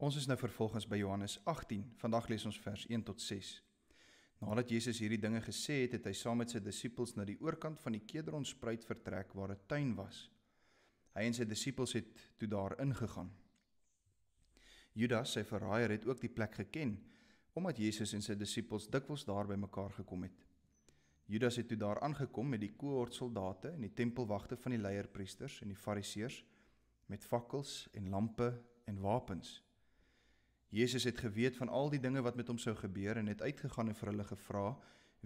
Ons is nou vervolgens by Johannes 18. Vandag lees ons vers 1 tot 6. Nadat Jesus hierdie dinge gesê het, het hy saam met sy disippels na die oorkant van die Kedronspruit vertrek waar 'n tuin was. Hy en sy disippels het toe daar ingegaan. Judas, sy verraaier, het ook die plek geken, omdat Jesus en sy disippels dikwels daar bymekaar gekom het. Judas het toe daar aangekom met die kohort soldate en die tempelwagte van die leierpriesters en die fariseërs met fakkels en lampe en wapens. Jesus het geweet van al die dinge wat met hom sou gebeur en het uitgegaan en vir hulle gevra: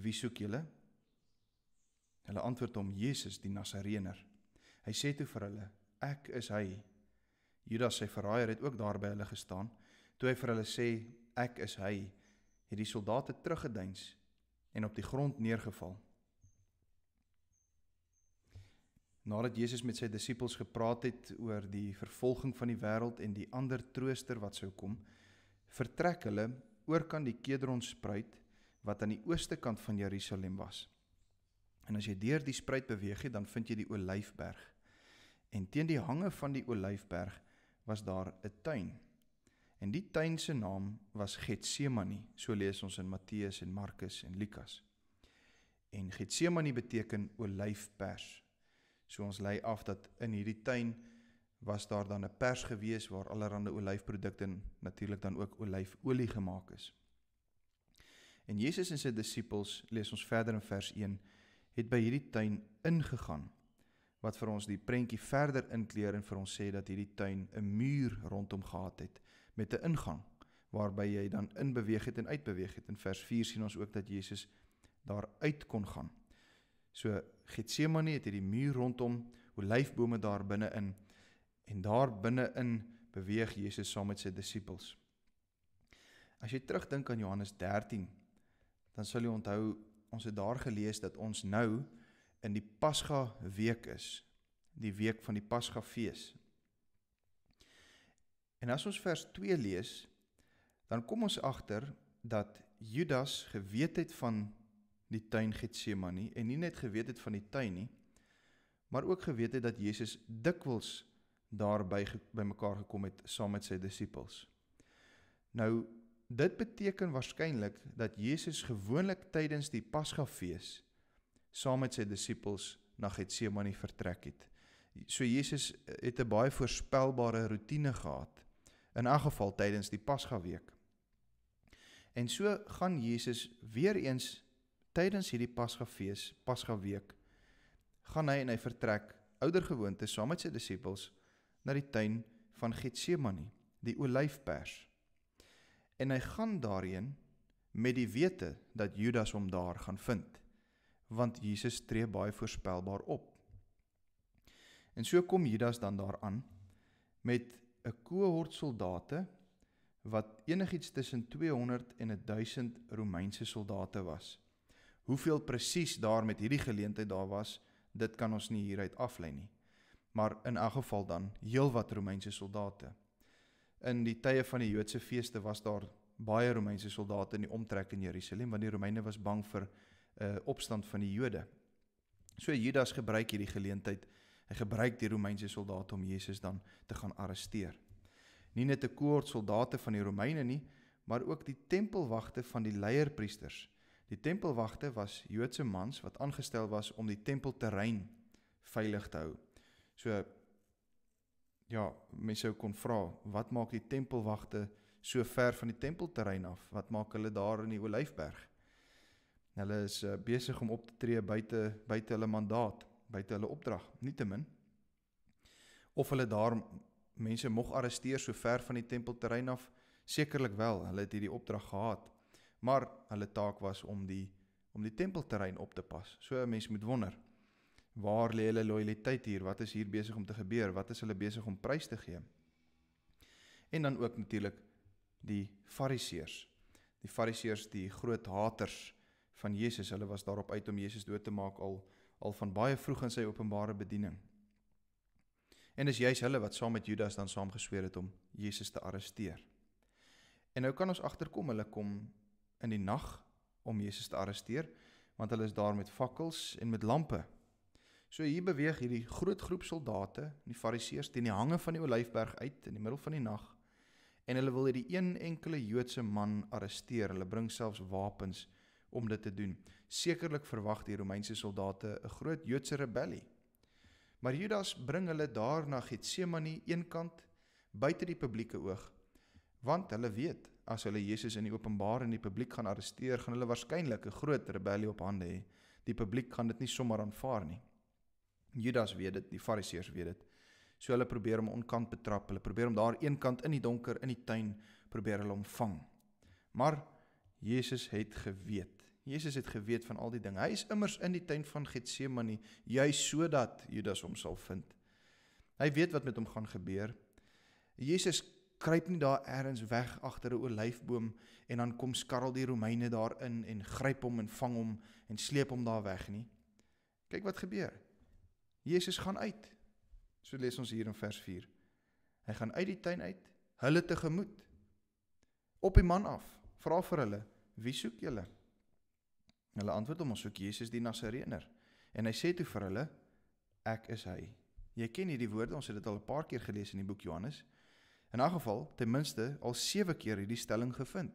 "Wie soek julle?" Hulle antwoord hom: "Jesus die Nasareëner." Hy sê toe vir hulle: "Ek is hy." Judas sy verraaier het ook daar by hulle gestaan. Toe hy vir hulle sê: "Ek is hy," het die soldate teruggeduins en op die grond neergeval. Nadat Jesus met sy disippels gepraat het oor die vervolging van die wêreld en die ander trooster wat sou kom, vertrek hulle oor kan die Kedron spruit wat aan die ooste kant van Jerusalem was. En as jy deur die spruit beweeg het, dan vind jy die Olyfberg. En teen die hange van die Olyfberg was daar 'n tuin. En die tuin se naam was Getsemani, so lees ons in Matteus en Markus en Lukas. En Getsemani beteken olyfpers. So ons lei af dat in hierdie tuin was daar dan 'n pers gewees waar allerlei olyfprodukte natuurlik dan ook olyfolie gemaak is. En Jesus en sy disippels lees ons verder in vers 1 het by hierdie tuin ingegaan wat vir ons die prentjie verder inkleur en vir ons sê dat hierdie tuin 'n muur rondom gehad het met 'n ingang waarby jy dan in beweeg het en uit beweeg het. In vers 4 sien ons ook dat Jesus daar uit kon gaan. So Getsemane het hierdie muur rondom olyfbome daar binne-in En daar binne-in beweeg Jesus saam met sy disippels. As jy terugdink aan Johannes 13, dan sal jy onthou ons het daar gelees dat ons nou in die Pasga week is, die week van die Pasga fees. En as ons vers 2 lees, dan kom ons agter dat Judas geweet het van die tuin Getsemane en nie net geweet het van die tuin nie, maar ook geweet het dat Jesus dikwels daar by bymekaar gekom het saam met sy disippels. Nou dit beteken waarskynlik dat Jesus gewoonlik tydens die Pasgafees saam met sy disippels na Getsemane vertrek het. So Jesus eh, het 'n baie voorspelbare roetine gehad in elk geval tydens die Pasgaweek. En so gaan Jesus weer eens tydens hierdie Pasgafees, Pasgaweek, gaan hy en hy vertrek oudergewoonte saam met sy disippels na die tuin van Getsemane, die olyfpers. En hy gaan daarheen met die wete dat Judas hom daar gaan vind, want Jesus tree baie voorspelbaar op. En so kom Judas dan daaraan met 'n kohort soldate wat enigiets tussen 200 en 1000 Romeinse soldate was. Hoeveel presies daar met hierdie geleentheid daar was, dit kan ons nie hieruit aflei nie maar in elk geval dan heelwat Romeinse soldate. In die tye van die Joodse feeste was daar baie Romeinse soldate in die omtrek in Jerusalem want die Romeine was bang vir 'n uh, eh, opstand van die Jode. So Judas gebruik hierdie geleentheid, hy gebruik die Romeinse soldate om Jesus dan te gaan arresteer. Nie net 'n koord soldate van die Romeine nie, maar ook die tempelwagte van die leierpriesters. Die tempelwagte was Joodse mans wat aangestel was om die tempelterrein veilig te hou. So ja, mense sou kon vra, wat maak die tempelwagte so ver van die tempelterrein af? Wat maak hulle daar in die Olyfberg? Hulle is uh, besig om op te tree buite buite hulle mandaat, buite hulle opdrag, nietemin. Of hulle daar mense mog arresteer so ver van die tempelterrein af? Sekerlik wel, hulle het hierdie opdrag gehad. Maar hulle taak was om die om die tempelterrein op te pas. So 'n mens moet wonder. Waar lê hulle lojaliteit hier? Wat is hier besig om te gebeur? Wat is hulle besig om prys te gee? En dan ook natuurlik die Fariseërs. Die Fariseërs, die groot haters van Jesus. Hulle was daarop uit om Jesus dood te maak al al van baie vroeg in sy openbare bediening. En dis juis hulle wat saam met Judas dan saam gesweer het om Jesus te arresteer. En nou kan ons agterkom hulle kom in die nag om Jesus te arresteer want hulle is daar met fakkels en met lampe So hier beweeg hierdie groot groep soldate, die fariseërs teen die hange van die olyfberg uit in die middel van die nag en hulle wil hierdie een enkele Joodse man arresteer. Hulle bring selfs wapens om dit te doen. Sekerlik verwag die Romeinse soldate 'n groot Joodse rebellie. Maar Judas bring hulle daar na Getsemani eenkant buite die publieke oog want hulle weet as hulle Jesus in die openbaar in die publiek gaan arresteer, gaan hulle waarskynlik 'n groot rebellie op hande hê. Die publiek gaan dit nie sommer aanvaar nie. Judas weet dit, die Fariseërs weet dit. So hulle probeer hom onkant betrap. Hulle probeer hom daar eenkant in die donker in die tuin probeer hulle omvang. Maar Jesus het geweet. Jesus het geweet van al die ding. Hy is immers in die tuin van Getsemane, juis sodat Judas hom sal vind. Hy weet wat met hom gaan gebeur. Jesus kruip nie daar eers weg agter 'n olyfboom en dan kom skarrel die Romeine daarin en gryp hom en vang hom en sleep hom daar weg nie. Kyk wat gebeur. Jesus gaan uit. So lees ons hier in vers 4. Hy gaan uit die tuin uit, hulle tegemoet. Op die man af, vra vir hulle, "Wie soek julle?" Hulle antwoord hom, "Ons soek Jesus die Nasareëner." En hy sê toe vir hulle, "Ek is hy." Jy ken hierdie woorde, ons het dit al 'n paar keer gelees in die boek Johannes. In 'n geval, ten minste al 7 keer hierdie stelling gevind.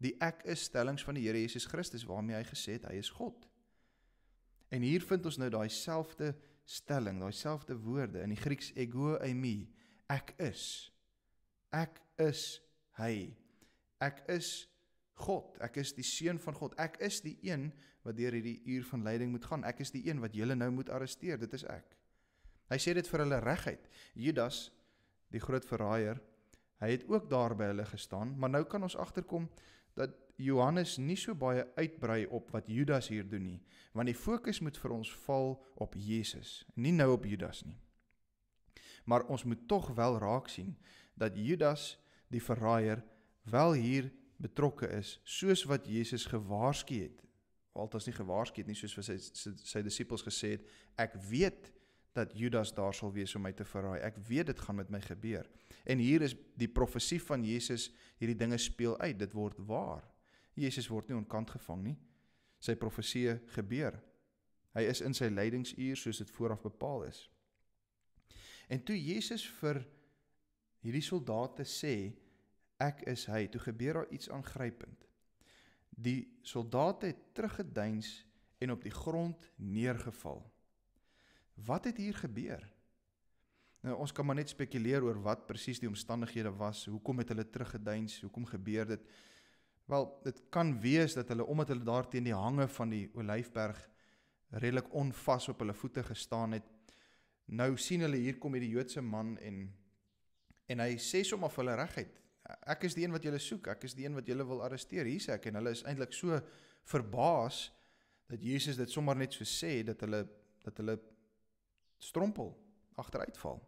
Die ek is stellings van die Here Jesus Christus waarmee hy gesê het hy is God. En hier vind ons nou daai selfde stelling, daai selfde woorde in die Grieks ego eimi, ek is. Ek is hy. Ek is God, ek is die seun van God. Ek is die een wat deur hierdie uur van lyding moet gaan. Ek is die een wat julle nou moet arresteer. Dit is ek. Hy sê dit vir hulle regheid. Judas, die groot verraaier, hy het ook daar by hulle gestaan, maar nou kan ons agterkom dat Johannes nie so baie uitbrei op wat Judas hier doen nie, want die fokus moet vir ons val op Jesus, nie nou op Judas nie. Maar ons moet tog wel raak sien dat Judas die verraaier wel hier betrokke is, soos wat Jesus gewaarsku het. Althans nie gewaarsku het nie, soos wat sy sy, sy disippels gesê het, ek weet dat Judas daar sal wees om my te verraai. Ek weet dit gaan met my gebeur. En hier is die profesie van Jesus, hierdie dinge speel uit, dit word waar. Jesus word nie onkant gevang nie. Sy profesie gebeur. Hy is in sy lydingsuur soos dit vooraf bepaal is. En toe Jesus vir hierdie soldate sê ek is hy, toe gebeur daar iets aangrypend. Die soldate het teruggeduins en op die grond neergeval. Wat het hier gebeur? Nou ons kan maar net spekuleer oor wat presies die omstandighede was. Hoekom het hulle teruggeduins? Hoekom gebeur dit? Wel, dit kan wees dat hulle omdat hulle daar teen die hange van die olyfberg redelik onvas op hulle voete gestaan het. Nou sien hulle hier kom hierdie Joodse man en en hy sê sommer vir hulle reguit. Ek is die een wat julle soek. Ek is die een wat julle wil arresteer. Hier sê ek en hulle is eintlik so verbaas dat Jesus dit sommer net so sê dat hulle dat hulle strompel, agteruitval.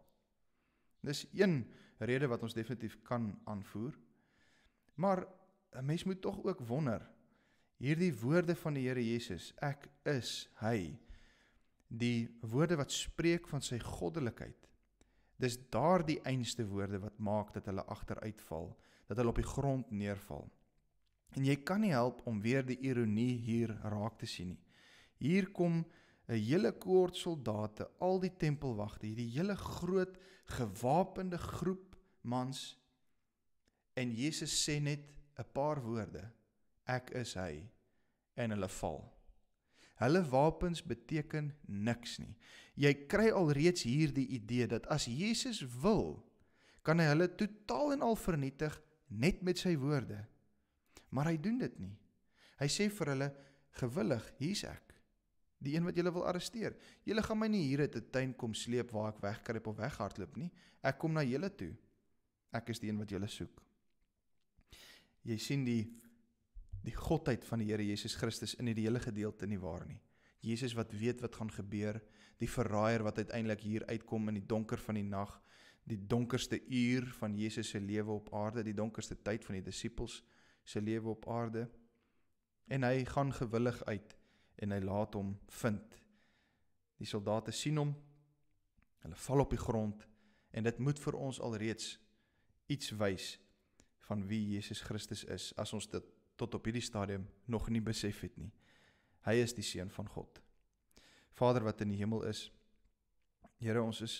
Dis een rede wat ons definitief kan aanvoer. Maar 'n mens moet tog ook wonder hierdie woorde van die Here Jesus, ek is hy. Die woorde wat spreek van sy goddelikheid. Dis daardie einste woorde wat maak dat hulle agteruitval, dat hulle op die grond neervaal. En jy kan nie help om weer die ironie hier raak te sien nie. Hier kom 'n hele koord soldate, al die tempelwagte, hierdie hele groot gewapende groep mans. En Jesus sê net 'n paar woorde: Ek is hy. En hulle val. Hulle wapens beteken niks nie. Jy kry alreeds hierdie idee dat as Jesus wil, kan hy hulle totaal en al vernietig net met sy woorde. Maar hy doen dit nie. Hy sê vir hulle: "Gewillig, hier's ek die een wat julle wil arresteer. Julle gaan my nie hier uit 'n tuin kom sleep waar ek wegkruip of weghardloop nie. Ek kom na julle toe. Ek is die een wat julle soek. Jy sien die die godheid van die Here Jesus Christus in hierdie hele gedeelte nie waar nie. Jesus wat weet wat gaan gebeur, die verraaier wat uiteindelik hier uitkom in die donker van die nag, die donkerste uur van Jesus se lewe op aarde, die donkerste tyd van die disippels se lewe op aarde. En hy gaan gewillig uit en hy laat hom vind. Die soldate sien hom. Hulle val op die grond en dit moet vir ons alreeds iets wys van wie Jesus Christus is as ons dit tot op hierdie stadium nog nie besef het nie. Hy is die seun van God. Vader wat in die hemel is. Here ons is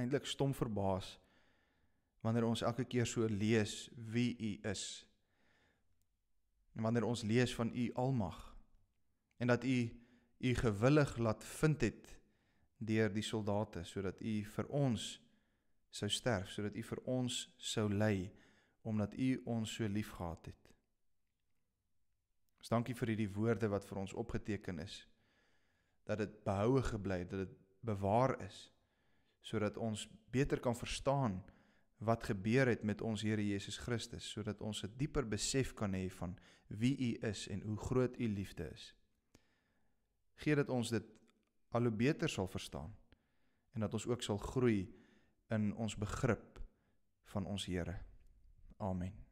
eintlik stom verbaas wanneer ons elke keer so lees wie u is. En wanneer ons lees van u almag en dat u u gewillig laat vind het deur die soldate sodat u vir ons sou sterf sodat u vir ons sou ly omdat u ons so liefgehad het. Ons dankie vir hierdie woorde wat vir ons opgeteken is dat dit behoue gebly het, dat dit bewaar is sodat ons beter kan verstaan wat gebeur het met ons Here Jesus Christus sodat ons 'n dieper besef kan hê van wie u is en hoe groot u liefde is. Gee dat ons dit al hoe beter sal verstaan en dat ons ook sal groei in ons begrip van ons Here. Amen.